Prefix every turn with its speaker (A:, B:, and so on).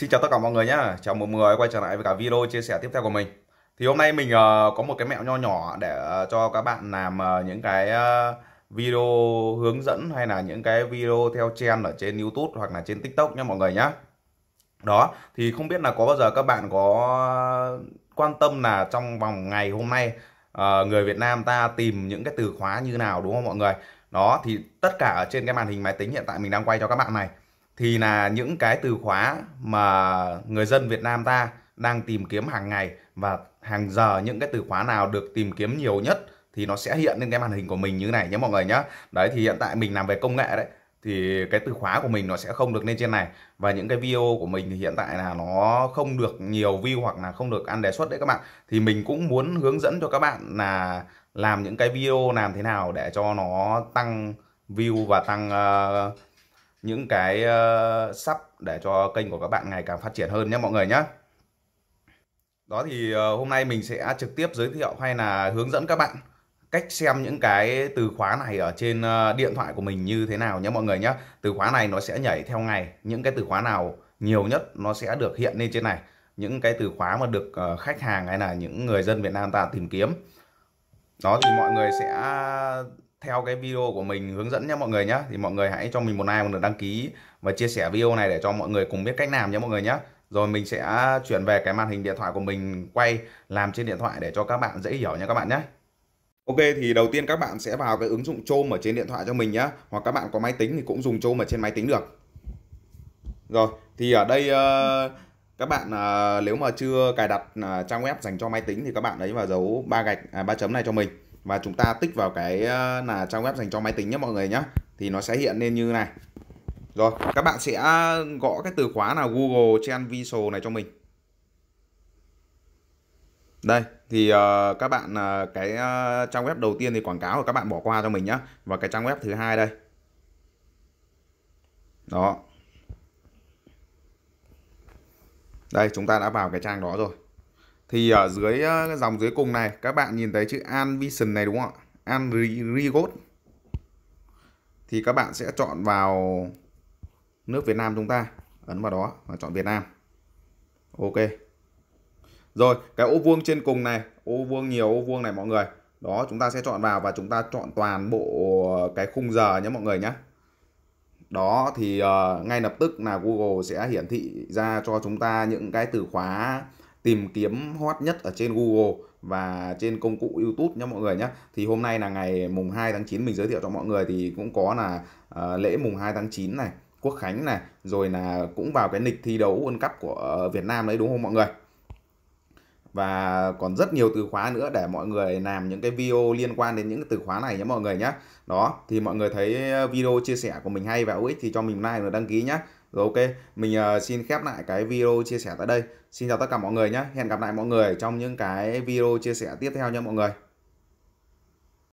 A: Xin chào tất cả mọi người nhé, chào mọi người quay trở lại với cả video chia sẻ tiếp theo của mình Thì hôm nay mình ờ, có một cái mẹo nho nhỏ để ờ, cho các bạn làm ờ, những cái video hướng dẫn hay là những cái video theo trend ở trên Youtube hoặc là trên TikTok nhé mọi người nhé Đó, thì không biết là có bao giờ các bạn có quan tâm là trong vòng ngày hôm nay người Việt Nam ta tìm những cái từ khóa như nào đúng không mọi người Đó, thì tất cả ở trên cái màn hình máy tính hiện tại mình đang quay cho các bạn này thì là những cái từ khóa mà người dân Việt Nam ta đang tìm kiếm hàng ngày và hàng giờ những cái từ khóa nào được tìm kiếm nhiều nhất thì nó sẽ hiện lên cái màn hình của mình như thế này nhé mọi người nhé đấy thì hiện tại mình làm về công nghệ đấy thì cái từ khóa của mình nó sẽ không được lên trên này và những cái video của mình thì hiện tại là nó không được nhiều view hoặc là không được ăn đề xuất đấy các bạn thì mình cũng muốn hướng dẫn cho các bạn là làm những cái video làm thế nào để cho nó tăng view và tăng uh, những cái uh, sắp để cho kênh của các bạn ngày càng phát triển hơn nhé mọi người nhé đó thì uh, hôm nay mình sẽ trực tiếp giới thiệu hay là hướng dẫn các bạn cách xem những cái từ khóa này ở trên uh, điện thoại của mình như thế nào nhé mọi người nhé từ khóa này nó sẽ nhảy theo ngày những cái từ khóa nào nhiều nhất nó sẽ được hiện lên trên này những cái từ khóa mà được uh, khách hàng hay là những người dân Việt Nam ta tìm kiếm đó thì mọi người sẽ theo cái video của mình hướng dẫn nhé mọi người nhé thì mọi người hãy cho mình một like một lượt đăng ký và chia sẻ video này để cho mọi người cùng biết cách làm nhé mọi người nhé rồi mình sẽ chuyển về cái màn hình điện thoại của mình quay làm trên điện thoại để cho các bạn dễ hiểu nhé các bạn nhé Ok thì đầu tiên các bạn sẽ vào cái ứng dụng Chrome ở trên điện thoại cho mình nhé hoặc các bạn có máy tính thì cũng dùng Chrome ở trên máy tính được rồi thì ở đây ờ, các bạn ờ, nếu mà chưa cài đặt ờ, trang web dành cho máy tính thì các bạn ấy vào dấu ba gạch à, ba chấm này cho mình và chúng ta tích vào cái ờ, là trang web dành cho máy tính nhé mọi người nhé thì nó sẽ hiện lên như này rồi các bạn sẽ ờ, gõ cái từ khóa là Google Trend Visual này cho mình đây thì ờ, các bạn cái trang web đầu tiên thì quảng cáo của các bạn bỏ qua cho mình nhé và cái trang web thứ hai đây đó đây chúng ta đã vào cái trang đó rồi thì ở dưới ờ, dòng dưới cùng này các bạn nhìn thấy chữ an vision này đúng không ạ an rigot thì các bạn sẽ chọn vào nước Việt Nam chúng ta ấn vào đó và chọn Việt Nam ok rồi cái ô vuông trên cùng này ô vuông nhiều ô vuông này mọi người đó chúng ta sẽ chọn vào và chúng ta chọn toàn bộ cái khung giờ nhé mọi người nhé đó thì uh, ngay lập tức là Google sẽ hiển thị ra cho chúng ta những cái từ khóa tìm kiếm hot nhất ở trên Google và trên công cụ YouTube nhé mọi người nhé. Thì hôm nay là ngày mùng 2 tháng 9 mình giới thiệu cho mọi người thì cũng có là uh, lễ mùng 2 tháng 9 này, Quốc Khánh này, rồi là cũng vào cái lịch thi đấu World Cup của ờ, Việt Nam đấy đúng không mọi người? và còn rất nhiều từ khóa nữa để mọi người làm những cái video liên quan đến những từ khóa này nhé mọi người nhé đó thì mọi người thấy ờ, video chia sẻ của mình hay và hữu ích thì cho mình like và đăng ký nhé rồi ok mình ờ, xin khép lại cái video chia sẻ tại đây xin chào tất cả mọi người nhé hẹn gặp lại mọi người trong những cái video chia sẻ tiếp theo nhé mọi người